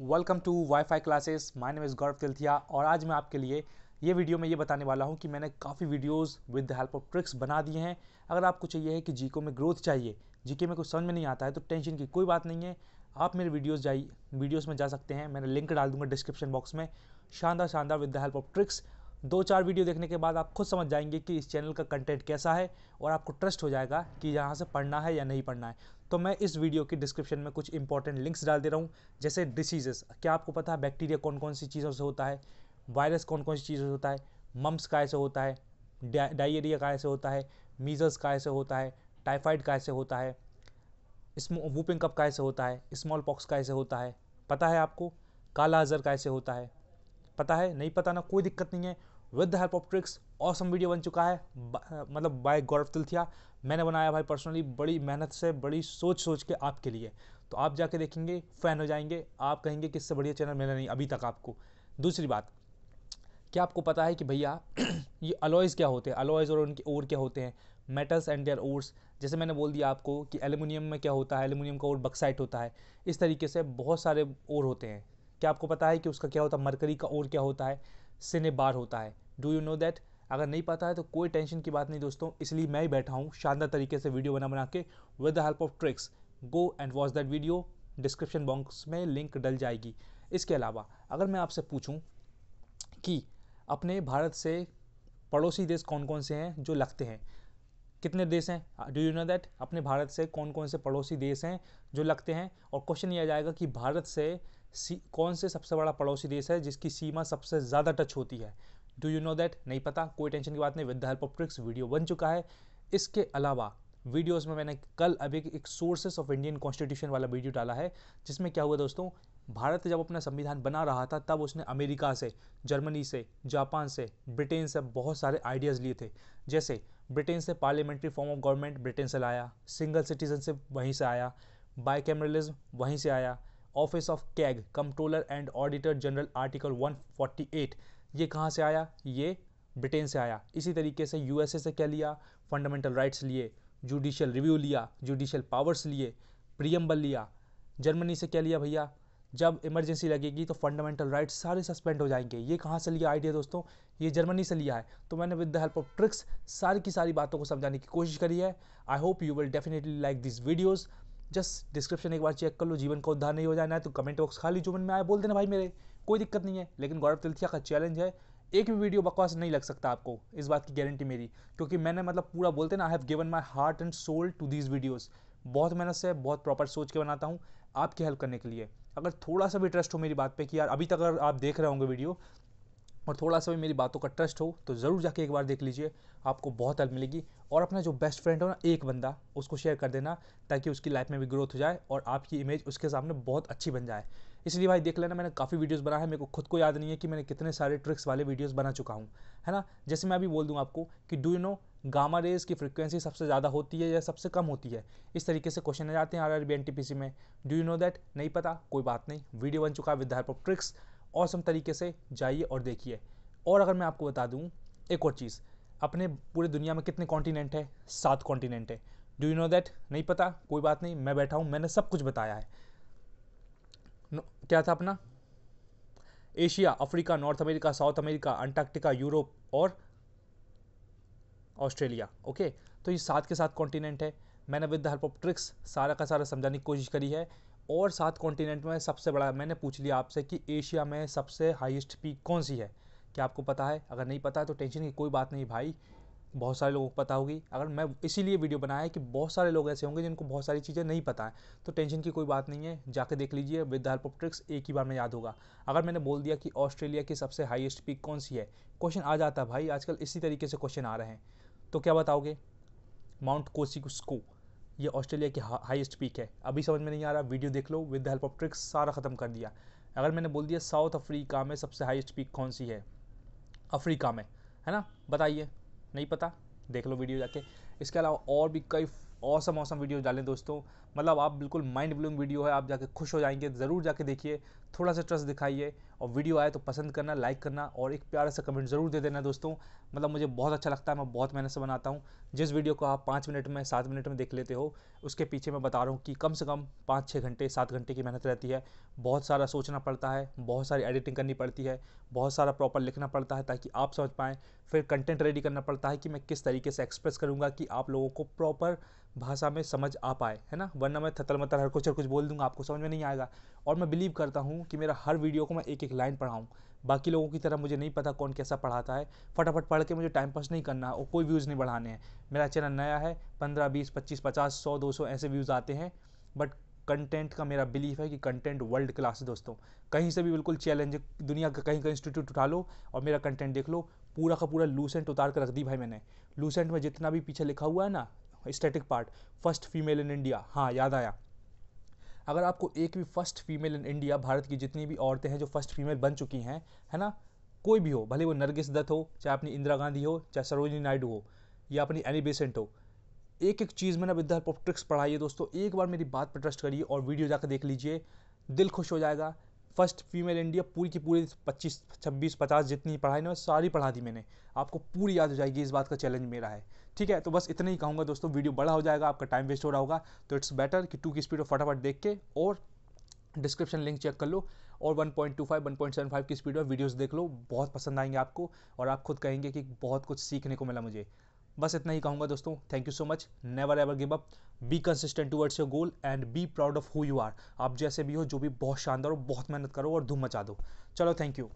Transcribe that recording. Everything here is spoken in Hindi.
welcome to wifi classes my name is Gaurav Tilthiya और आज मैं आपके लिए ये वीडियो में ये बताने वाला हूँ कि मैंने काफ़ी videos with the help of tricks बना दिए हैं अगर आपको चाहिए है कि जीको में ग्रोथ चाहिए जीके में कुछ समझ में नहीं आता है तो टेंशन की कोई बात नहीं है आप मेरे वीडियोज़ जाइए वीडियोज़ में जा सकते हैं मैंने लिंक डाल दूंगा डिस्क्रिप्शन बॉक्स में शानदार शानदार with the help of tricks दो चार वीडियो देखने के बाद आप खुद समझ जाएंगे कि इस चैनल का कंटेंट कैसा है और आपको ट्रस्ट हो जाएगा कि यहाँ से पढ़ना है या नहीं पढ़ना है तो मैं इस वीडियो की डिस्क्रिप्शन में कुछ इंपॉर्टेंट लिंक्स डाल दे रहा हूँ जैसे डिसीजेस क्या आपको पता है बैक्टीरिया कौन कौन सी चीज़ों से होता है वायरस कौन कौन सी चीज़ों से होता है मम्स काय से होता है डायरिया काय से होता है मीज़ल्स काय से होता है टाइफाइड काय से होता है वूपिंग कप काय से होता है स्मॉल पॉक्स काय से होता है पता है आपको काला अजर काय से होता है पता है नहीं पता ना कोई दिक्कत नहीं है with the help of tricks awesome video बन चुका है हाँ, मतलब बाय गौरव तिलथिया मैंने बनाया भाई पर्सनली बड़ी मेहनत से बड़ी सोच सोच के आपके लिए तो आप जाके देखेंगे फ़ैन हो जाएंगे आप कहेंगे कि इससे बढ़िया चैनल मिला नहीं अभी तक आपको दूसरी बात क्या आपको पता है कि भैया ये अलॉयज़ क्या होते हैं अलॉयज़ और उनके ओर क्या होते हैं मेटल्स एंड देयर ओर्स जैसे मैंने बोल दिया आपको कि एलुमिनियम में क्या होता है एलुमिनियम का ओर बक्साइट होता है इस तरीके से बहुत सारे ओर होते हैं क्या आपको पता है कि उसका क्या होता है मरकरी का ओर क्या होता है सिनेबार होता है डू यू नो दैट अगर नहीं पता है तो कोई टेंशन की बात नहीं दोस्तों इसलिए मैं ही बैठा हूँ शानदार तरीके से वीडियो बना बना के with the help of tricks go and watch that video description box में लिंक डल जाएगी इसके अलावा अगर मैं आपसे पूछूँ कि अपने भारत से पड़ोसी देश कौन कौन से हैं जो लगते हैं कितने देश हैं डू यू नो दैट अपने भारत से कौन कौन से पड़ोसी देश हैं जो लगते हैं और क्वेश्चन यह आ जाएगा कि भारत से सी कौन से सबसे बड़ा पड़ोसी देश है जिसकी सीमा सबसे ज़्यादा टच होती है डू यू नो दैट नहीं पता कोई टेंशन की बात नहीं with the help of tricks video बन चुका है इसके अलावा वीडियोस में मैंने कल अभी एक सोर्सेस ऑफ इंडियन कॉन्स्टिट्यूशन वाला वीडियो डाला है जिसमें क्या हुआ दोस्तों भारत जब अपना संविधान बना रहा था तब उसने अमेरिका से जर्मनी से जापान से ब्रिटेन से बहुत सारे आइडियाज़ लिए थे जैसे ब्रिटेन से parliamentary form of government Britain से लाया सिंगल सिटीजनशिप वहीं से आया बाइकैमरलिज्म वहीं से आया office of CAG controller and auditor general article 148 ये कहाँ से आया ये ब्रिटेन से आया इसी तरीके से यूएसए से क्या लिया फंडामेंटल राइट्स लिए जुडिशियल रिव्यू लिया जुडिशियल पावर्स लिए प्रियम्बल लिया जर्मनी से क्या लिया भैया जब इमरजेंसी लगेगी तो फंडामेंटल राइट्स सारे सस्पेंड हो जाएंगे ये कहाँ से लिया आइडिया दोस्तों ये जर्मनी से लिया है तो मैंने with the help of tricks सारी की सारी बातों को समझाने की कोशिश करी है I hope you will definitely like this videos just description एक बार चेक कर लो जीवन का उद्धार नहीं हो जाना है तो कमेंट बॉक्स खाली जुम्मन में आए बोल देना भाई मेरे कोई दिक्कत नहीं है लेकिन गौरव तिलथिया का चैलेंज है एक भी वीडियो बकवास नहीं लग सकता आपको इस बात की गारंटी मेरी क्योंकि मैंने मतलब पूरा बोलते ना I have given my heart and soul to these videos बहुत मेहनत से बहुत प्रॉपर सोच के बनाता हूँ आपकी हेल्प करने के लिए अगर थोड़ा सा भी ट्रस्ट हो मेरी बात पे कि यार अभी तक अगर आप देख रहे होंगे वीडियो और थोड़ा सा भी मेरी बातों का ट्रस्ट हो तो ज़रूर जाके एक बार देख लीजिए आपको बहुत हेल्प मिलेगी और अपना जो बेस्ट फ्रेंड हो ना एक बंदा उसको शेयर कर देना ताकि उसकी लाइफ में भी ग्रोथ हो जाए और आपकी इमेज उसके सामने बहुत अच्छी बन जाए इसलिए भाई देख लेना मैंने काफ़ी वीडियोस बना है मेरे को खुद को याद नहीं है कि मैंने कितने सारे ट्रिक्स वाले वीडियोस बना चुका हूँ है ना जैसे मैं अभी बोल दूँ आपको कि do you know gamma rays की फ्रिक्वेंसी सबसे ज़्यादा होती है या सबसे कम होती है इस तरीके से क्वेश्चन आ जाते हैं R R B N T P C में डू यू नो दैट नहीं पता कोई बात नहीं वीडियो बन चुका है विद हेल्प ऑफ ट्रिक्स और सम तरीके से जाइए और देखिए और अगर मैं आपको बता दूँ एक और चीज़ अपने पूरे दुनिया में कितने कॉन्टिनेंट है सात कॉन्टिनेंट है डू यू नो दैट नहीं पता कोई बात नहीं मैं बैठा हूँ मैंने सब कुछ बताया है क्या था अपना Asia Africa North America South America Antarctica Europe और ऑस्ट्रेलिया ओके तो ये सात के साथ कॉन्टिनेंट है मैंने with the help of tricks सारा का सारा समझाने की कोशिश करी है और सात कॉन्टिनेंट में सबसे बड़ा मैंने पूछ लिया आपसे कि एशिया में सबसे हाईएस्ट पीक कौन सी है क्या आपको पता है अगर नहीं पता है तो टेंशन की कोई बात नहीं भाई बहुत सारे लोगों को पता होगी अगर मैं इसीलिए वीडियो बनाया कि बहुत सारे लोग ऐसे होंगे जिनको बहुत सारी चीज़ें नहीं पता है तो टेंशन की कोई बात नहीं है जाके देख लीजिए विद हेल्प ऑफ ट्रिक्स एक ही बार में याद होगा अगर मैंने बोल दिया कि ऑस्ट्रेलिया की सबसे हाईएस्ट पीक कौन सी है क्वेश्चन आ जाता है भाई आजकल इसी तरीके से क्वेश्चन आ रहे हैं तो क्या बताओगे माउंट कोसिकुस्को ये ऑस्ट्रेलिया की हाइस्ट पीक है अभी समझ में नहीं आ रहा वीडियो देख लो with the help of tricks सारा ख़त्म कर दिया अगर मैंने बोल दिया साउथ अफ्रीका में सबसे हाइस्ट पीक कौन सी है अफ्रीका में है ना बताइए नहीं पता देख लो वीडियो जाके इसके अलावा और भी कई औसम औसम वीडियो डालें दोस्तों मतलब आप बिल्कुल माइंड ब्लोइंग वीडियो है आप जाके खुश हो जाएंगे ज़रूर जाके देखिए थोड़ा सा ट्रस्ट दिखाइए और वीडियो आए तो पसंद करना लाइक करना और एक प्यारा सा कमेंट ज़रूर दे देना दोस्तों मतलब मुझे बहुत अच्छा लगता है मैं बहुत मेहनत से बनाता हूँ जिस वीडियो को आप पाँच मिनट में सात मिनट में देख लेते हो उसके पीछे मैं बता रहा हूँ कि कम से कम पाँच छः घंटे सात घंटे की मेहनत रहती है बहुत सारा सोचना पड़ता है बहुत सारी एडिटिंग करनी पड़ती है बहुत सारा प्रॉपर लिखना पड़ता है ताकि आप समझ पाएँ फिर कंटेंट रेडी करना पड़ता है कि मैं किस तरीके से एक्सप्रेस करूँगा कि आप लोगों को प्रॉपर भाषा में समझ आ पाए है ना वरना मैं थतर मतल हर कुछ हर कुछ बोल दूंगा आपको समझ में नहीं आएगा और मैं बिलीव करता हूँ कि मेरा हर वीडियो को मैं एक एक लाइन पढ़ाऊँ बाकी लोगों की तरह मुझे नहीं पता कौन कैसा पढ़ाता है फटाफट पढ़ के मुझे टाइम पास नहीं करना और कोई व्यूज़ नहीं बढ़ाने हैं मेरा चैनल नया है पंद्रह बीस पच्चीस पचास सौ दो सौ ऐसे व्यूज़ आते हैं बट कंटेंट का मेरा बिलीफ है कि कंटेंट वर्ल्ड क्लास है दोस्तों कहीं से भी बिल्कुल चैलेंज दुनिया का कहीं का इंस्टीट्यूट उठा लो और मेरा कंटेंट देख लो पूरा का पूरा लूसेंट उतार कर रख दी भाई मैंने लूसेंट में जितना भी पीछे लिखा हुआ है ना static part first female in India हाँ याद आया अगर आपको एक भी first female in India Bharat की जितनी भी औरतें हैं जो फर्स्ट फीमेल बन चुकी हैं है ना कोई भी हो भले वो नरगिस दत्त हो चाहे अपनी इंदिरा गांधी हो चाहे सरोजनी नायडू हो या अपनी एनी बेसेंट हो एक एक चीज़ मैंने विद ऑफ ट्रिक्स पढ़ाई है दोस्तों एक बार मेरी बात पर ट्रस्ट करिए और वीडियो जाकर देख लीजिए दिल खुश हो जाएगा फर्स्ट फीमेल इंडिया पूरी की पूरी पच्चीस छब्बीस पचास जितनी पढ़ाई ना सारी पढ़ा दी मैंने आपको पूरी याद हो जाएगी इस बात का चैलेंज मेरा है ठीक है तो बस इतना ही कहूँगा दोस्तों वीडियो बड़ा हो जाएगा आपका टाइम वेस्ट हो रहा होगा तो इट्स बेटर कि टू की स्पीड फटाफट देख के और डिस्क्रिप्शन लिंक चेक कर लो और 1.25 1.75 की स्पीड में वीडियोस देख लो बहुत पसंद आएंगे आपको और आप खुद कहेंगे कि बहुत कुछ सीखने को मिला मुझे बस इतना ही कहूँगा दोस्तों thank you so much never ever give up be consistent towards your goal and be proud of who you are आप जैसे भी हो जो भी बहुत शानदार हो बहुत मेहनत करो और धूम मचा दो चलो थैंक यू